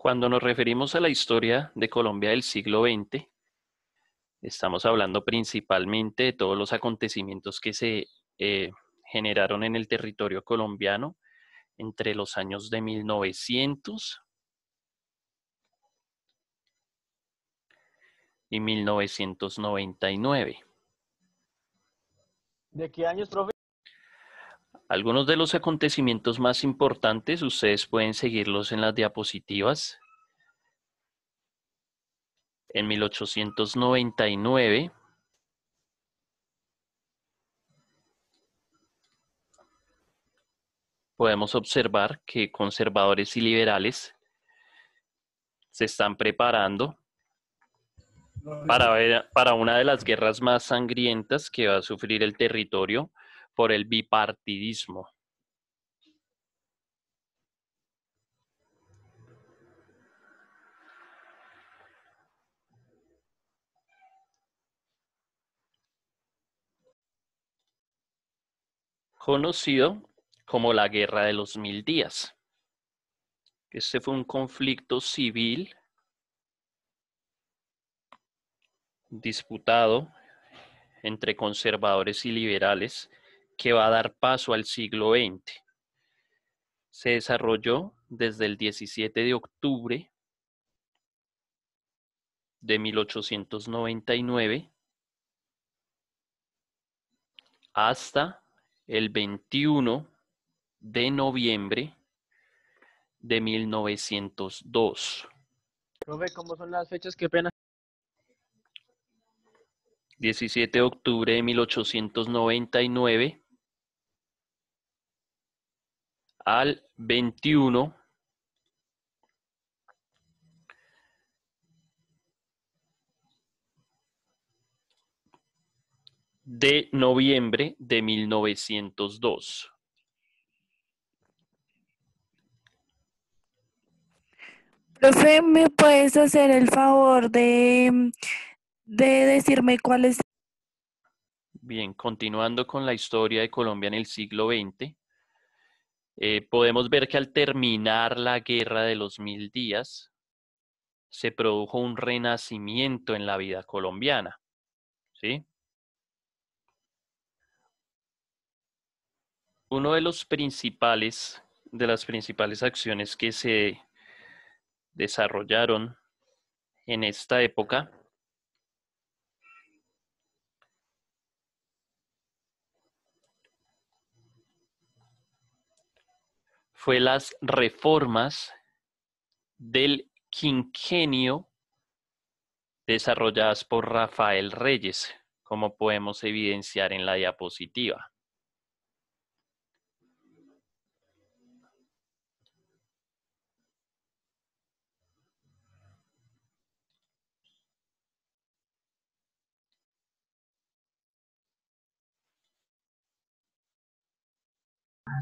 Cuando nos referimos a la historia de Colombia del siglo XX, estamos hablando principalmente de todos los acontecimientos que se eh, generaron en el territorio colombiano entre los años de 1900 y 1999. ¿De qué años, profe? Algunos de los acontecimientos más importantes ustedes pueden seguirlos en las diapositivas. En 1899, podemos observar que conservadores y liberales se están preparando para, para una de las guerras más sangrientas que va a sufrir el territorio, por el bipartidismo. conocido como la Guerra de los Mil Días. Este fue un conflicto civil disputado entre conservadores y liberales que va a dar paso al siglo XX. Se desarrolló desde el 17 de octubre de 1899 hasta el 21 de noviembre de 1902. ¿cómo son las fechas? Qué pena. 17 de octubre de 1899 al 21. de noviembre de 1902. Profe, ¿me puedes hacer el favor de, de decirme cuál es? Bien, continuando con la historia de Colombia en el siglo XX, eh, podemos ver que al terminar la guerra de los mil días, se produjo un renacimiento en la vida colombiana. ¿sí? Uno de los principales, de las principales acciones que se desarrollaron en esta época las reformas del quinquenio desarrolladas por Rafael Reyes, como podemos evidenciar en la diapositiva.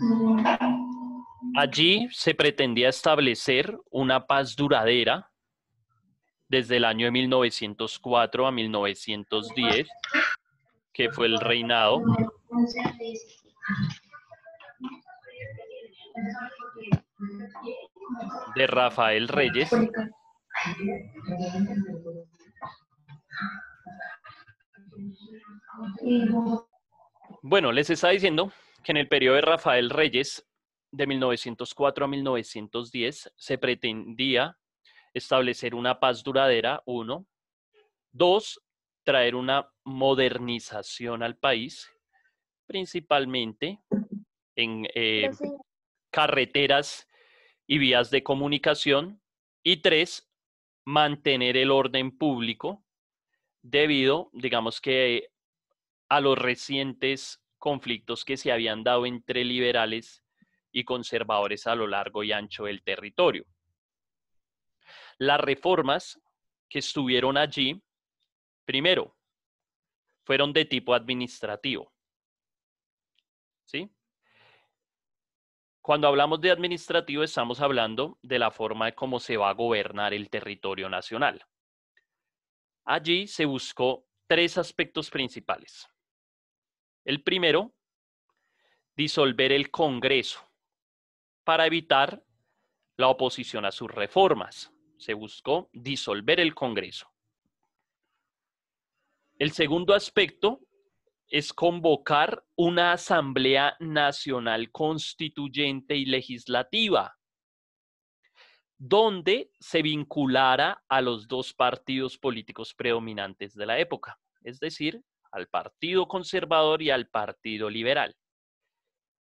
Mm. Allí se pretendía establecer una paz duradera desde el año de 1904 a 1910, que fue el reinado. de Rafael Reyes. Bueno, les está diciendo que en el periodo de Rafael Reyes de 1904 a 1910 se pretendía establecer una paz duradera, uno. Dos, traer una modernización al país, principalmente en eh, carreteras y vías de comunicación. Y tres, mantener el orden público debido, digamos que, a los recientes conflictos que se habían dado entre liberales y conservadores a lo largo y ancho del territorio. Las reformas que estuvieron allí, primero, fueron de tipo administrativo. Cuando hablamos de administrativo estamos hablando de la forma de cómo se va a gobernar el territorio nacional. Allí se buscó tres aspectos principales. El primero, disolver el Congreso para evitar la oposición a sus reformas. Se buscó disolver el Congreso. El segundo aspecto es convocar una Asamblea Nacional Constituyente y Legislativa, donde se vinculara a los dos partidos políticos predominantes de la época, es decir, al Partido Conservador y al Partido Liberal.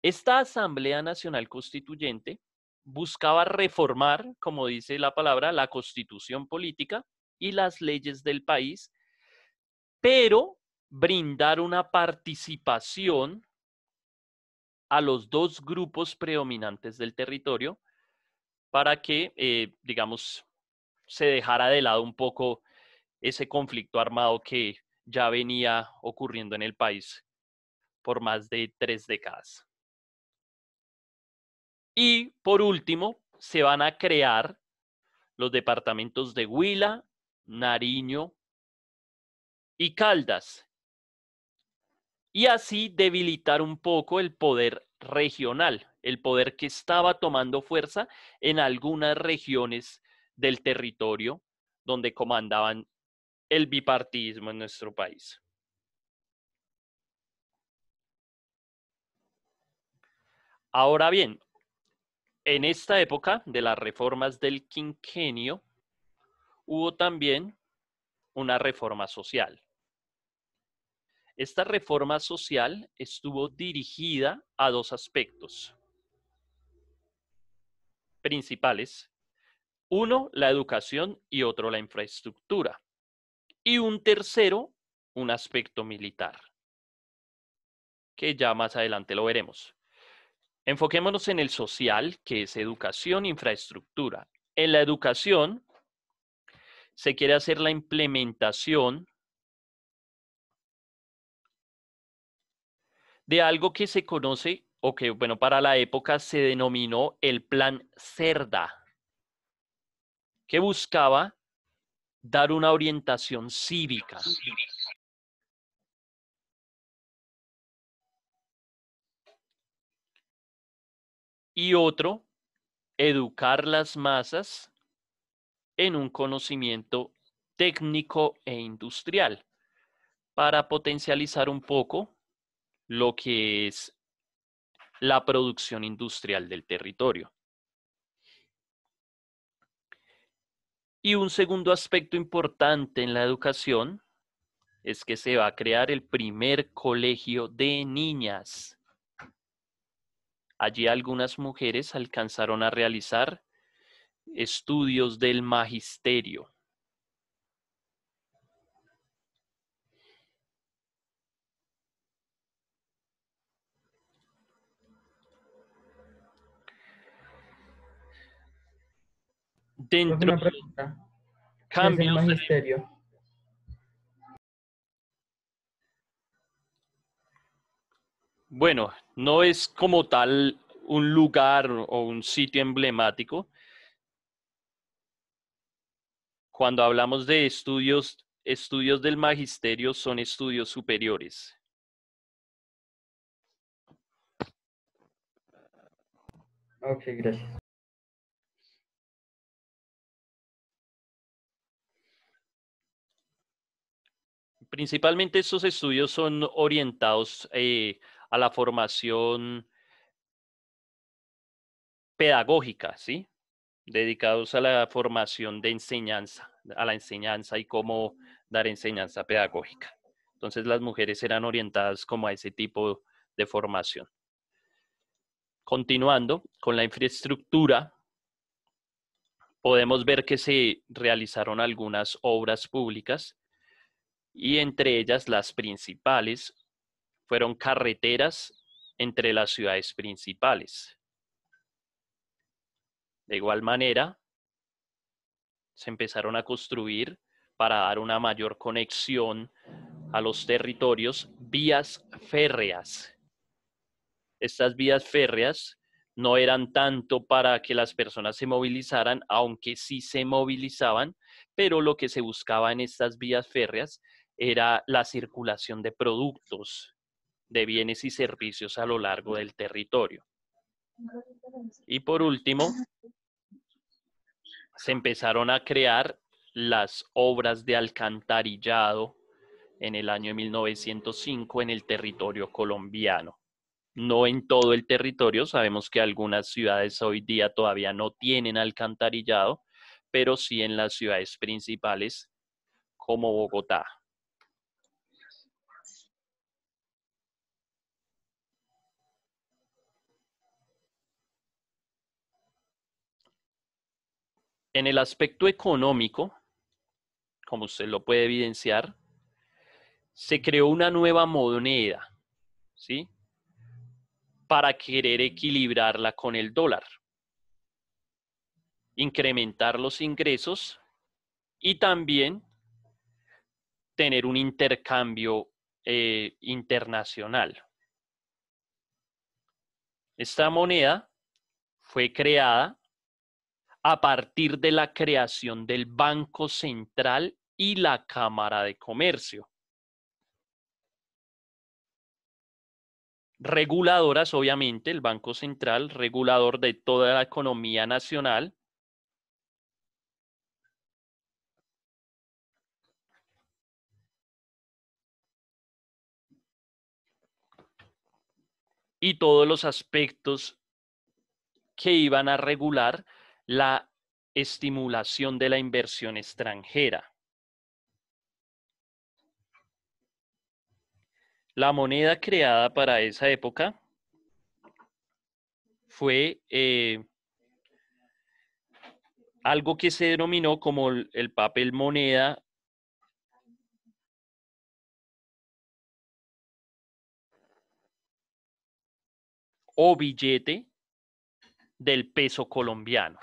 Esta Asamblea Nacional Constituyente buscaba reformar, como dice la palabra, la constitución política y las leyes del país, pero brindar una participación a los dos grupos predominantes del territorio para que, eh, digamos, se dejara de lado un poco ese conflicto armado que ya venía ocurriendo en el país por más de tres décadas. Y por último, se van a crear los departamentos de Huila, Nariño y Caldas. Y así debilitar un poco el poder regional, el poder que estaba tomando fuerza en algunas regiones del territorio donde comandaban el bipartidismo en nuestro país. Ahora bien, en esta época de las reformas del quinquenio, hubo también una reforma social. Esta reforma social estuvo dirigida a dos aspectos principales. Uno, la educación y otro, la infraestructura. Y un tercero, un aspecto militar, que ya más adelante lo veremos. Enfoquémonos en el social, que es educación, infraestructura. En la educación se quiere hacer la implementación de algo que se conoce o que, bueno, para la época se denominó el Plan Cerda, que buscaba dar una orientación cívica. cívica y otro, educar las masas en un conocimiento técnico e industrial para potencializar un poco lo que es la producción industrial del territorio. Y un segundo aspecto importante en la educación es que se va a crear el primer colegio de niñas Allí algunas mujeres alcanzaron a realizar estudios del magisterio. Dentro de cambios. Magisterio? Bueno, no es como tal un lugar o un sitio emblemático. Cuando hablamos de estudios, estudios del magisterio son estudios superiores. Ok, gracias. Principalmente estos estudios son orientados eh, a la formación pedagógica, ¿sí? Dedicados a la formación de enseñanza, a la enseñanza y cómo dar enseñanza pedagógica. Entonces las mujeres eran orientadas como a ese tipo de formación. Continuando con la infraestructura, podemos ver que se realizaron algunas obras públicas y entre ellas las principales fueron carreteras entre las ciudades principales. De igual manera, se empezaron a construir para dar una mayor conexión a los territorios vías férreas. Estas vías férreas no eran tanto para que las personas se movilizaran, aunque sí se movilizaban, pero lo que se buscaba en estas vías férreas era la circulación de productos, de bienes y servicios a lo largo del territorio. Y por último, se empezaron a crear las obras de alcantarillado en el año 1905 en el territorio colombiano. No en todo el territorio, sabemos que algunas ciudades hoy día todavía no tienen alcantarillado, pero sí en las ciudades principales como Bogotá. En el aspecto económico, como usted lo puede evidenciar, se creó una nueva moneda, ¿sí? Para querer equilibrarla con el dólar, incrementar los ingresos y también tener un intercambio eh, internacional. Esta moneda fue creada a partir de la creación del Banco Central y la Cámara de Comercio. Reguladoras, obviamente, el Banco Central, regulador de toda la economía nacional, y todos los aspectos que iban a regular la estimulación de la inversión extranjera. La moneda creada para esa época fue eh, algo que se denominó como el papel moneda o billete del peso colombiano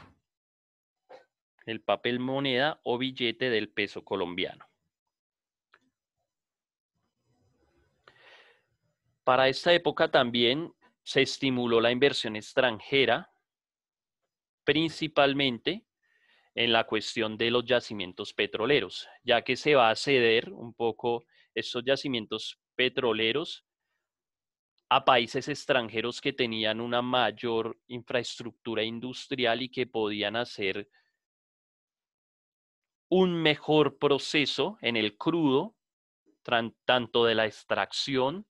el papel moneda o billete del peso colombiano. Para esta época también se estimuló la inversión extranjera, principalmente en la cuestión de los yacimientos petroleros, ya que se va a ceder un poco estos yacimientos petroleros a países extranjeros que tenían una mayor infraestructura industrial y que podían hacer un mejor proceso en el crudo, tanto de la extracción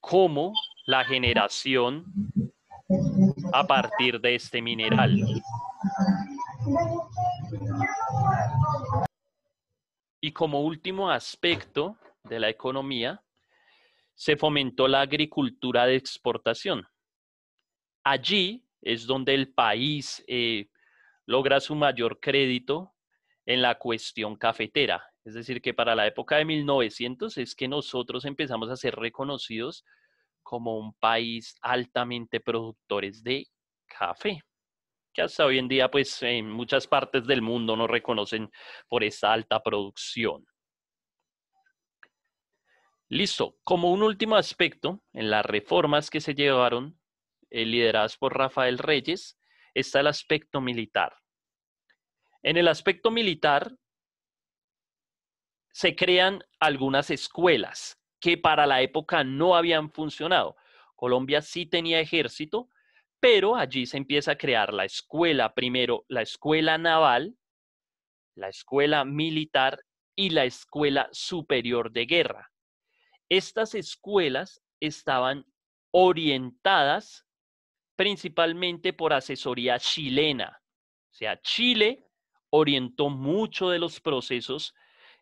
como la generación a partir de este mineral. Y como último aspecto de la economía, se fomentó la agricultura de exportación. Allí es donde el país eh, logra su mayor crédito en la cuestión cafetera. Es decir, que para la época de 1900 es que nosotros empezamos a ser reconocidos como un país altamente productores de café, que hasta hoy en día, pues en muchas partes del mundo nos reconocen por esa alta producción. Listo, como un último aspecto, en las reformas que se llevaron eh, lideradas por Rafael Reyes, está el aspecto militar. En el aspecto militar se crean algunas escuelas que para la época no habían funcionado. Colombia sí tenía ejército, pero allí se empieza a crear la escuela, primero la escuela naval, la escuela militar y la escuela superior de guerra. Estas escuelas estaban orientadas principalmente por asesoría chilena. O sea, Chile orientó mucho de los procesos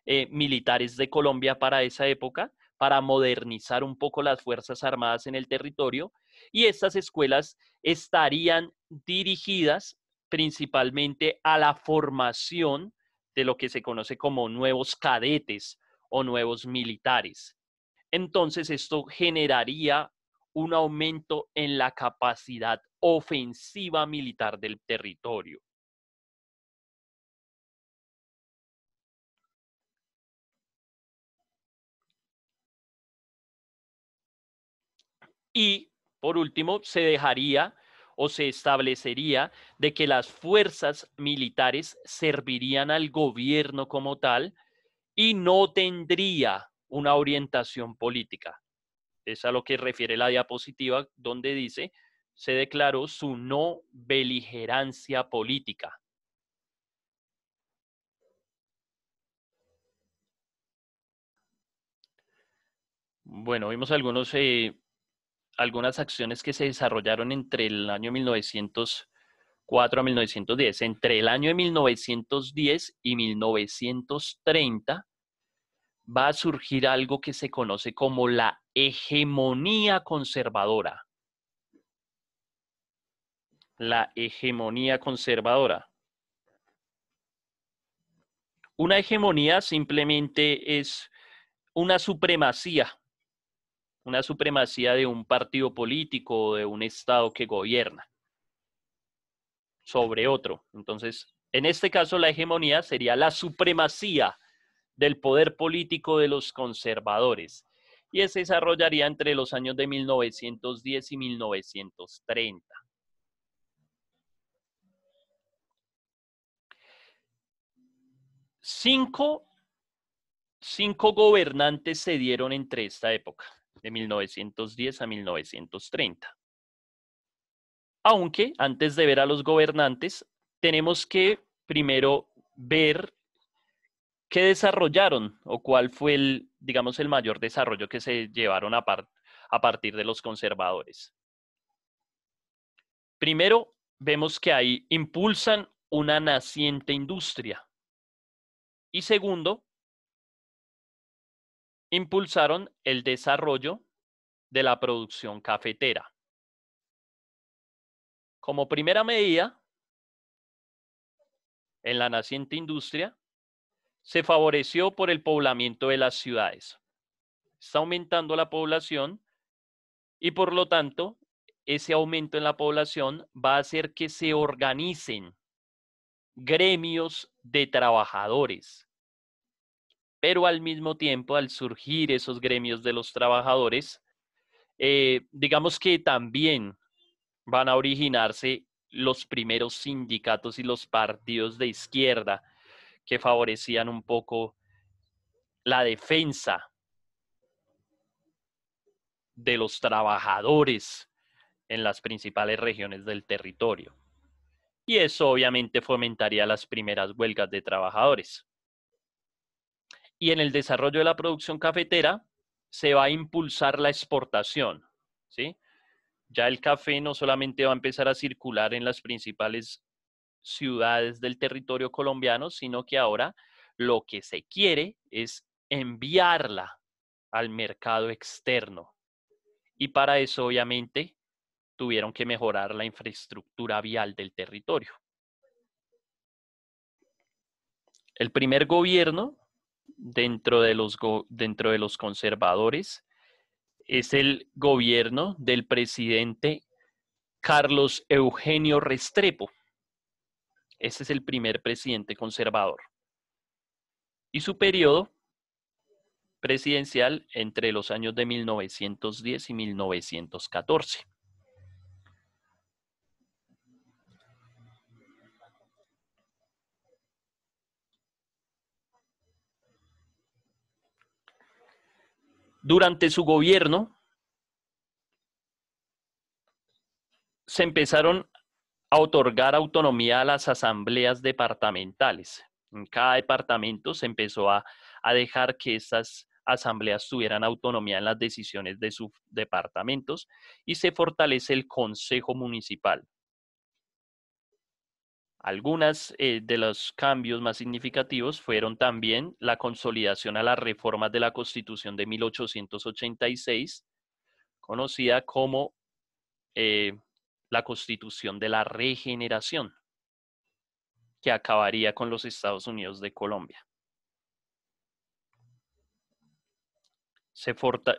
eh, militares de Colombia para esa época, para modernizar un poco las Fuerzas Armadas en el territorio, y estas escuelas estarían dirigidas principalmente a la formación de lo que se conoce como nuevos cadetes o nuevos militares. Entonces, esto generaría un aumento en la capacidad ofensiva militar del territorio. Y, por último, se dejaría o se establecería de que las fuerzas militares servirían al gobierno como tal y no tendría una orientación política es a lo que refiere la diapositiva donde dice, se declaró su no beligerancia política. Bueno, vimos algunos, eh, algunas acciones que se desarrollaron entre el año 1904 a 1910. Entre el año de 1910 y 1930 va a surgir algo que se conoce como la hegemonía conservadora. La hegemonía conservadora. Una hegemonía simplemente es una supremacía, una supremacía de un partido político o de un Estado que gobierna sobre otro. Entonces, en este caso, la hegemonía sería la supremacía del poder político de los conservadores y se desarrollaría entre los años de 1910 y 1930. Cinco, cinco gobernantes se dieron entre esta época, de 1910 a 1930. Aunque antes de ver a los gobernantes, tenemos que primero ver ¿Qué desarrollaron o cuál fue el, digamos, el mayor desarrollo que se llevaron a, a partir de los conservadores? Primero, vemos que ahí impulsan una naciente industria. Y segundo, impulsaron el desarrollo de la producción cafetera. Como primera medida, en la naciente industria, se favoreció por el poblamiento de las ciudades. Está aumentando la población y por lo tanto ese aumento en la población va a hacer que se organicen gremios de trabajadores. Pero al mismo tiempo, al surgir esos gremios de los trabajadores, eh, digamos que también van a originarse los primeros sindicatos y los partidos de izquierda que favorecían un poco la defensa de los trabajadores en las principales regiones del territorio. Y eso obviamente fomentaría las primeras huelgas de trabajadores. Y en el desarrollo de la producción cafetera se va a impulsar la exportación. ¿sí? Ya el café no solamente va a empezar a circular en las principales ciudades del territorio colombiano, sino que ahora lo que se quiere es enviarla al mercado externo. Y para eso, obviamente, tuvieron que mejorar la infraestructura vial del territorio. El primer gobierno dentro de los, dentro de los conservadores es el gobierno del presidente Carlos Eugenio Restrepo. Este es el primer presidente conservador. Y su periodo presidencial entre los años de 1910 y 1914. Durante su gobierno se empezaron a otorgar autonomía a las asambleas departamentales. En cada departamento se empezó a, dejar que estas asambleas tuvieran autonomía en las decisiones de sus departamentos y se fortalece el Consejo Municipal. Algunos eh, de los cambios más significativos fueron también la consolidación a las reformas de la Constitución de 1886, conocida como eh, la constitución de la regeneración, que acabaría con los Estados Unidos de Colombia. Se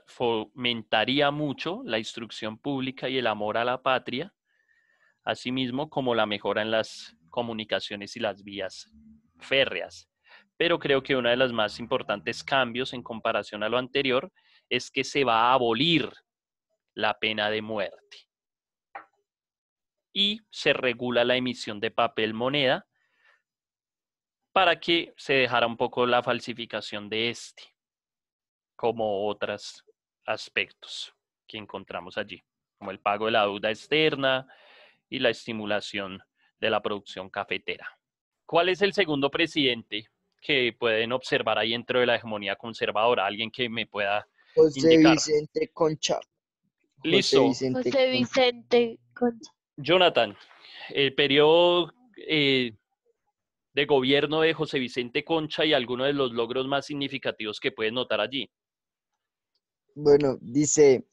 fomentaría mucho la instrucción pública y el amor a la patria, asimismo como la mejora en las comunicaciones y las vías férreas. Pero creo que uno de los más importantes cambios en comparación a lo anterior es que se va a abolir la pena de muerte y se regula la emisión de papel moneda para que se dejara un poco la falsificación de este, como otros aspectos que encontramos allí, como el pago de la deuda externa y la estimulación de la producción cafetera. ¿Cuál es el segundo presidente que pueden observar ahí dentro de la hegemonía conservadora? Alguien que me pueda José Vicente Concha. Listo. José Vicente Concha. Jonathan, el periodo eh, de gobierno de José Vicente Concha y algunos de los logros más significativos que puedes notar allí. Bueno, dice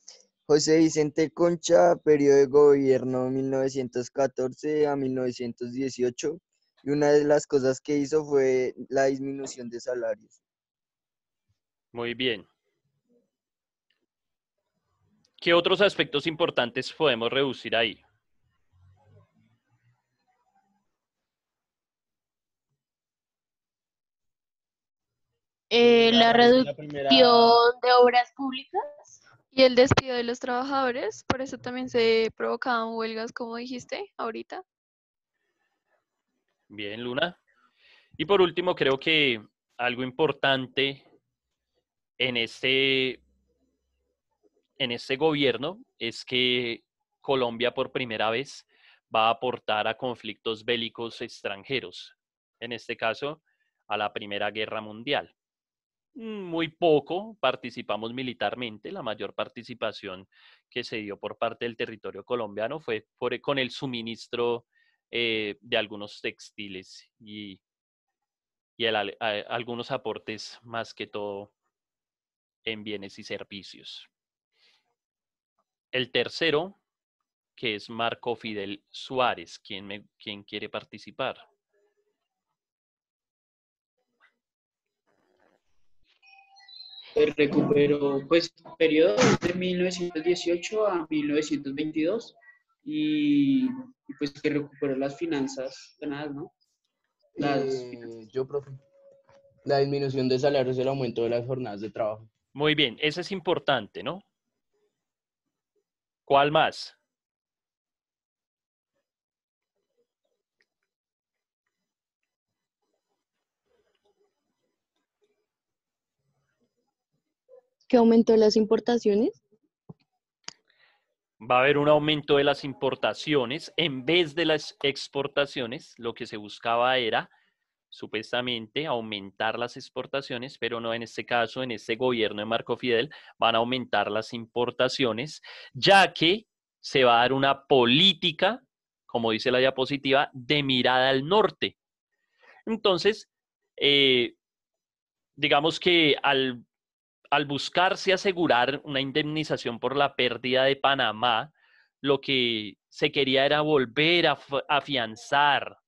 José Vicente Concha, periodo de gobierno 1914 a 1918, y una de las cosas que hizo fue la disminución de salarios. Muy bien. ¿Qué otros aspectos importantes podemos reducir ahí? Eh, la, reducción de obras públicas. Y el despido de los trabajadores, por eso también se provocaban huelgas, como dijiste ahorita. Bien, Luna. Y por último, creo que algo importante en este, en este gobierno es que Colombia por primera vez va a aportar a conflictos bélicos extranjeros, en este caso a la Primera Guerra Mundial. Mm, muy poco participamos militarmente. La mayor participación que se dio por parte del territorio colombiano fue con el suministro eh, de algunos textiles y, algunos aportes más que todo en bienes y servicios. El tercero, que es Marco Fidel Suárez, quien, quien quiere participar. Eh, recuperó pues periodo de 1918 a 1922 y, pues que recuperó las finanzas ganadas, ¿no? Las eh, yo, profe. La disminución de salarios y el aumento de las jornadas de trabajo. Muy bien, eso es importante, ¿no? ¿Cuál más? aumento de las importaciones? Va a haber un aumento de las importaciones en vez de las exportaciones. Lo que se buscaba era supuestamente aumentar las exportaciones, pero no en este caso, en este gobierno de Marco Fidel, van a aumentar las importaciones, ya que se va a dar una política, como dice la diapositiva, de mirada al norte. Entonces, eh, digamos que al al buscarse asegurar una indemnización por la pérdida de Panamá, lo que se quería era volver a afianzar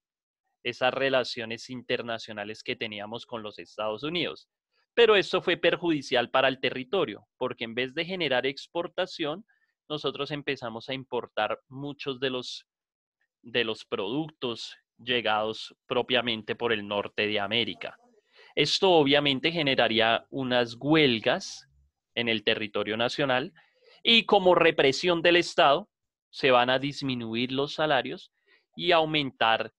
esas relaciones internacionales que teníamos con los Estados Unidos. Pero eso fue perjudicial para el territorio, porque en vez de generar exportación, nosotros empezamos a importar muchos de los, de los productos llegados propiamente por el norte de América. Esto obviamente generaría unas huelgas en el territorio nacional y como represión del Estado se van a disminuir los salarios y aumentar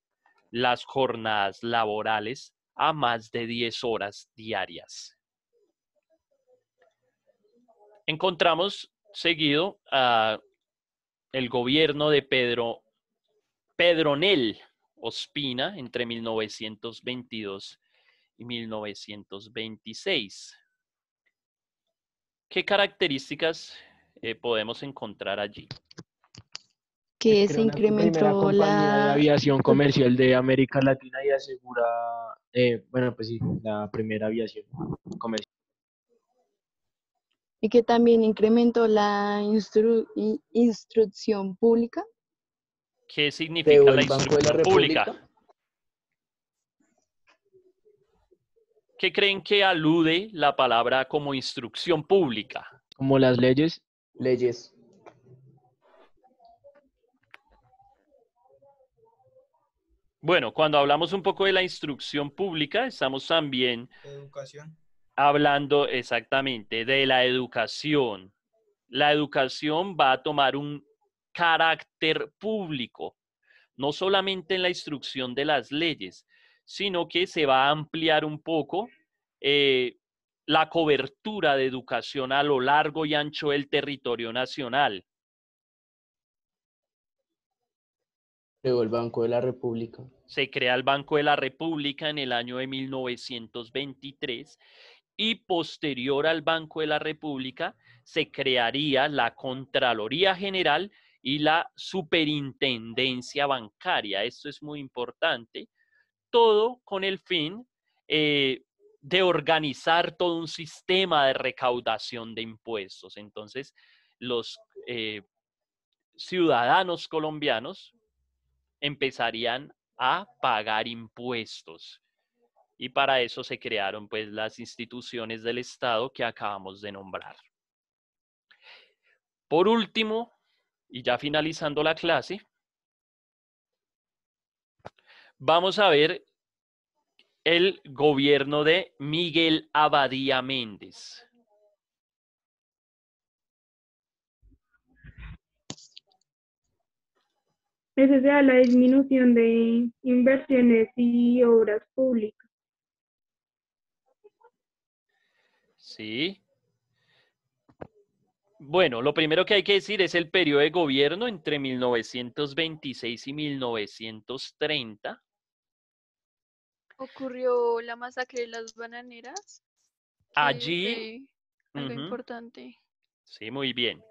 las jornadas laborales a más de 10 horas diarias. Encontramos seguido a el gobierno de Pedro Pedronel Ospina entre 1922 1926. ¿Qué características eh, podemos encontrar allí? Que pues se incrementó la, aviación comercial de América Latina y asegura, eh, bueno, pues sí, la primera aviación comercial. Y que también incrementó la instrucción pública. ¿Qué significa la instrucción pública? qué creen que alude la palabra como instrucción pública? Como las leyes. Leyes. Bueno, cuando hablamos un poco de la instrucción pública, estamos también educación. hablando exactamente de la educación. La educación va a tomar un carácter público, no solamente en la instrucción de las leyes, sino que se va a ampliar un poco eh, la cobertura de educación a lo largo y ancho del territorio nacional. luego el Banco de la República. Se crea el Banco de la República en el año de 1923 y posterior al Banco de la República se crearía la Contraloría General y la Superintendencia Bancaria. Esto es muy importante todo con el fin eh, de organizar todo un sistema de recaudación de impuestos. Entonces, los eh, ciudadanos colombianos empezarían a pagar impuestos. Y para eso se crearon pues las instituciones del Estado que acabamos de nombrar. Por último, y ya finalizando la clase, vamos a ver el gobierno de Miguel Abadía Méndez. sea pues la disminución de inversiones y obras públicas. Sí. Bueno, lo primero que hay que decir es el periodo de gobierno entre 1926 y 1930. ¿Ocurrió la masacre de las bananeras? Allí. Algo importante. Sí, muy bien.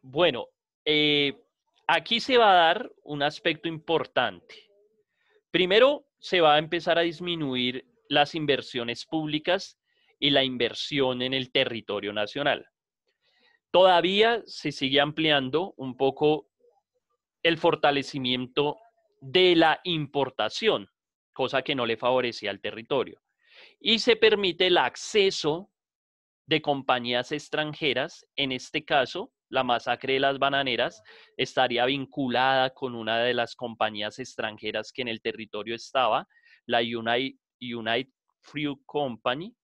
Bueno, eh, aquí se va a dar un aspecto importante. Primero, se va a empezar a disminuir las inversiones públicas y la inversión en el territorio nacional. Todavía se sigue ampliando un poco el fortalecimiento de la importación, cosa que no le favorecía al territorio. Y se permite el acceso de compañías extranjeras, en este caso, la masacre de las bananeras estaría vinculada con una de las compañías extranjeras que en el territorio estaba, la United Fruit Company,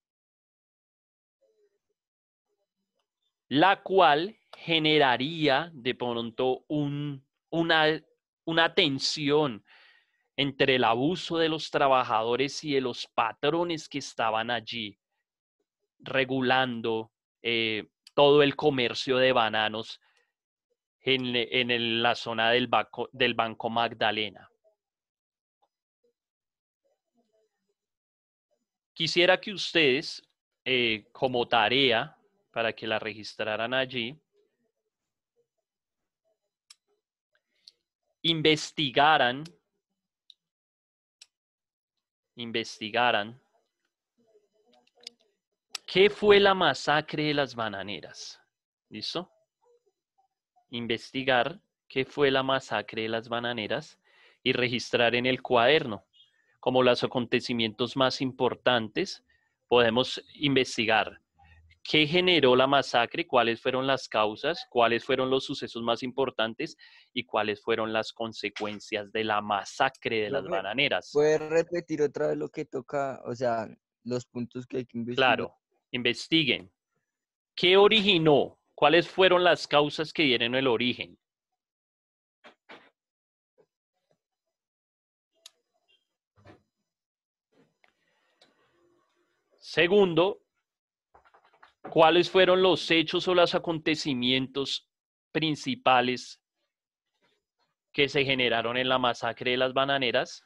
la cual generaría de pronto una, tensión entre el abuso de los trabajadores y de los patrones que estaban allí regulando eh, todo el comercio de bananos en, la zona del banco, del banco Magdalena. Quisiera que ustedes, eh, como tarea, para que la registraran allí, investigaran, investigaran qué fue la masacre de las bananeras. ¿Listo? Investigar qué fue la masacre de las bananeras y registrar en el cuaderno como los acontecimientos más importantes podemos investigar qué generó la masacre, cuáles fueron las causas, cuáles fueron los sucesos más importantes y cuáles fueron las consecuencias de la masacre de las bananeras. ¿Puedes repetir otra vez lo que toca, o sea, los puntos que hay que investigar? Claro, investiguen. ¿Qué originó? ¿Cuáles fueron las causas que dieron el origen? Segundo, ¿cuáles fueron los hechos o los acontecimientos principales que se generaron en la masacre de las bananeras?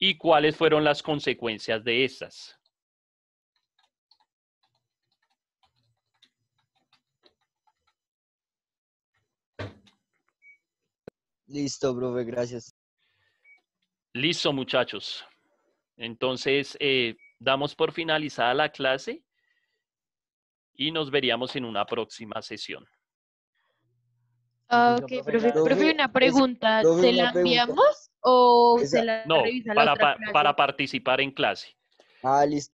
¿Y cuáles fueron las consecuencias de esas? Listo, profe, gracias. Listo, muchachos. Entonces, eh, damos por finalizada la clase y nos veríamos en una próxima sesión. Ah, ok, profe, una pregunta, ¿se la enviamos o se la no, revisa la para, para participar en clase. Ah, listo.